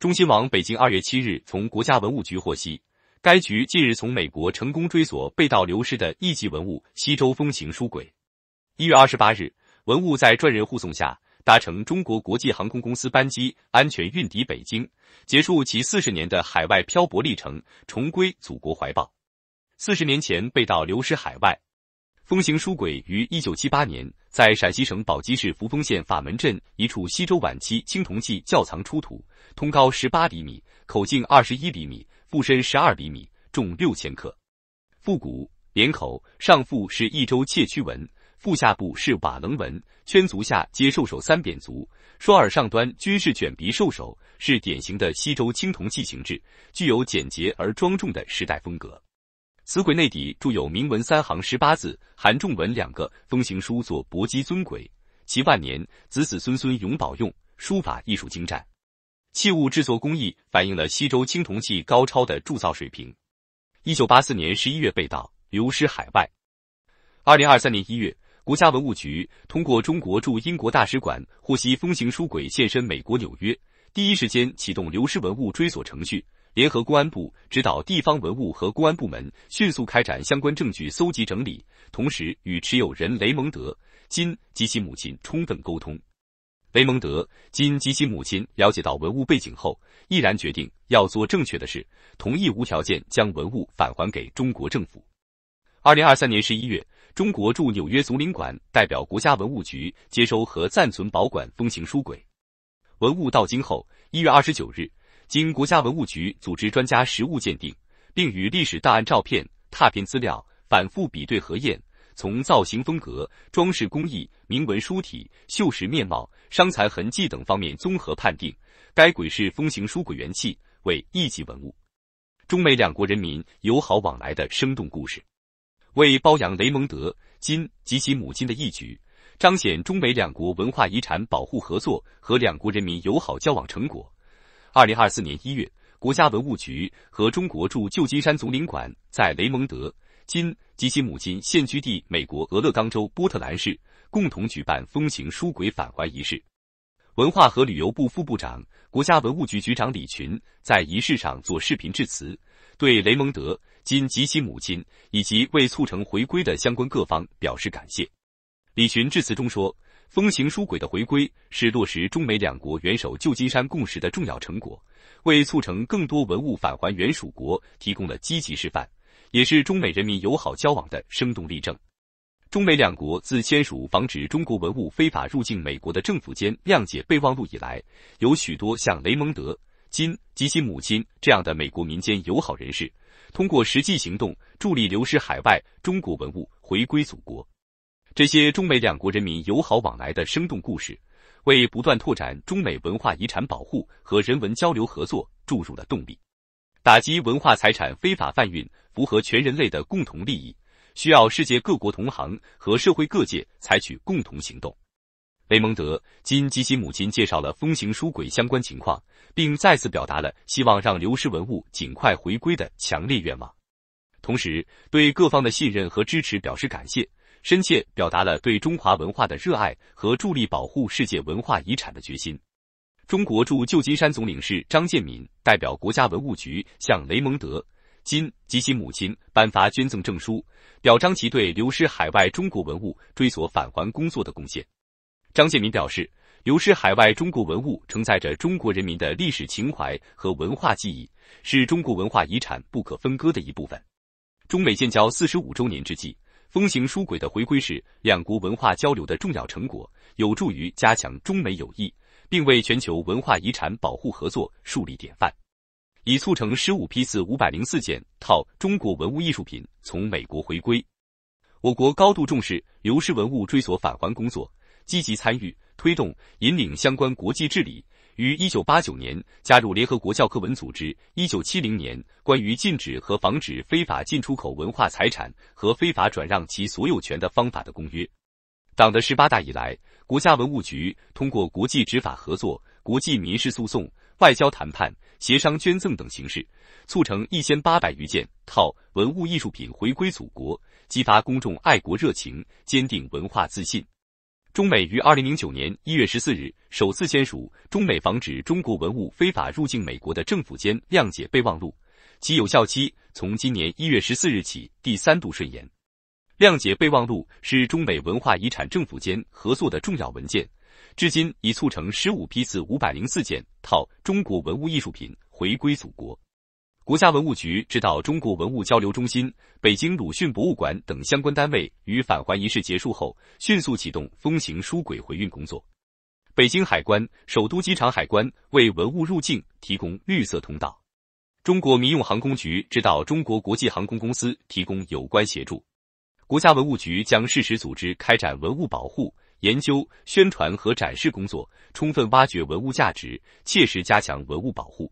中新网北京二月七日从国家文物局获悉，该局近日从美国成功追索被盗流失的一级文物西周风行书轨。一月二十八日，文物在专人护送下搭乘中国国际航空公司班机，安全运抵北京，结束其四十年的海外漂泊历程，重归祖国怀抱。四十年前被盗流失海外。风行书轨于一九七八年在陕西省宝鸡市扶风县法门镇一处西周晚期青铜器窖藏出土，通高十八厘米，口径二十一厘米，腹深十二厘米，重六千克。腹古，脸口，上腹是一周窃曲纹，腹下部是瓦楞纹，圈足下接兽首三扁足，双耳上端均是卷鼻兽首，是典型的西周青铜器形制，具有简洁而庄重的时代风格。此鬼内底铸有铭文三行十八字，含“重文”两个，风行书作搏击尊鬼，其万年子子孙孙永保用。书法艺术精湛，器物制作工艺反映了西周青铜器高超的铸造水平。一九八四年十一月被盗，流失海外。二零二三年一月，国家文物局通过中国驻英国大使馆获悉风行书鬼现身美国纽约，第一时间启动流失文物追索程序。联合公安部指导地方文物和公安部门迅速开展相关证据搜集整理，同时与持有人雷蒙德金及其母亲充分沟通。雷蒙德金及其母亲了解到文物背景后，毅然决定要做正确的事，同意无条件将文物返还给中国政府。二零二三年十一月，中国驻纽约总领馆代表国家文物局接收和暂存保管《风行书轨》文物到京后，一月二十九日。经国家文物局组织专家实物鉴定，并与历史档案照片、拓片资料反复比对核验，从造型风格、装饰工艺、铭文书体、锈蚀面貌、伤残痕迹等方面综合判定，该鬼式风行书鬼元器为一级文物。中美两国人民友好往来的生动故事，为褒扬雷蒙德·金及其母亲的义举，彰显中美两国文化遗产保护合作和两国人民友好交往成果。二零二四年一月，国家文物局和中国驻旧金山总领馆在雷蒙德·金及其母亲现居地美国俄勒冈州波特兰市共同举办“风行书轨”返还仪式。文化和旅游部副部长、国家文物局局长李群在仪式上做视频致辞，对雷蒙德·金及其母亲以及为促成回归的相关各方表示感谢。李群致辞中说。“风行书轨”的回归是落实中美两国元首旧金山共识的重要成果，为促成更多文物返还原属国提供了积极示范，也是中美人民友好交往的生动例证。中美两国自签署防止中国文物非法入境美国的政府间谅解备忘录以来，有许多像雷蒙德·金及其母亲这样的美国民间友好人士，通过实际行动助力流失海外中国文物回归祖国。这些中美两国人民友好往来的生动故事，为不断拓展中美文化遗产保护和人文交流合作注入了动力。打击文化财产非法贩运，符合全人类的共同利益，需要世界各国同行和社会各界采取共同行动。雷蒙德·金及其母亲介绍了《风行书轨》相关情况，并再次表达了希望让流失文物尽快回归的强烈愿望，同时对各方的信任和支持表示感谢。深切表达了对中华文化的热爱和助力保护世界文化遗产的决心。中国驻旧金山总领事张建民代表国家文物局向雷蒙德·金及其母亲颁发捐赠证书，表彰其对流失海外中国文物追索返还工作的贡献。张建民表示，流失海外中国文物承载着中国人民的历史情怀和文化记忆，是中国文化遗产不可分割的一部分。中美建交四十五周年之际。“风行书轨”的回归是两国文化交流的重要成果，有助于加强中美友谊，并为全球文化遗产保护合作树立典范，已促成十五批次五百零四件套中国文物艺术品从美国回归。我国高度重视流失文物追索返还工作，积极参与推动引领相关国际治理。于一九八九年加入联合国教科文组织《一九七零年关于禁止和防止非法进出口文化财产和非法转让其所有权的方法的公约》。党的十八大以来，国家文物局通过国际执法合作、国际民事诉讼、外交谈判、协商捐赠等形式，促成一千八百余件套文物艺术品回归祖国，激发公众爱国热情，坚定文化自信。中美于二零零九年一月十四日首次签署《中美防止中国文物非法入境美国的政府间谅解备忘录》，其有效期从今年一月十四日起第三度顺延。谅解备忘录是中美文化遗产政府间合作的重要文件，至今已促成十五批次五百零四件套中国文物艺术品回归祖国。国家文物局指导中国文物交流中心、北京鲁迅博物馆等相关单位，与返还仪式结束后，迅速启动“风行书轨”回运工作。北京海关、首都机场海关为文物入境提供绿色通道。中国民用航空局指导中国国际航空公司提供有关协助。国家文物局将适时组织开展文物保护、研究、宣传和展示工作，充分挖掘文物价值，切实加强文物保护。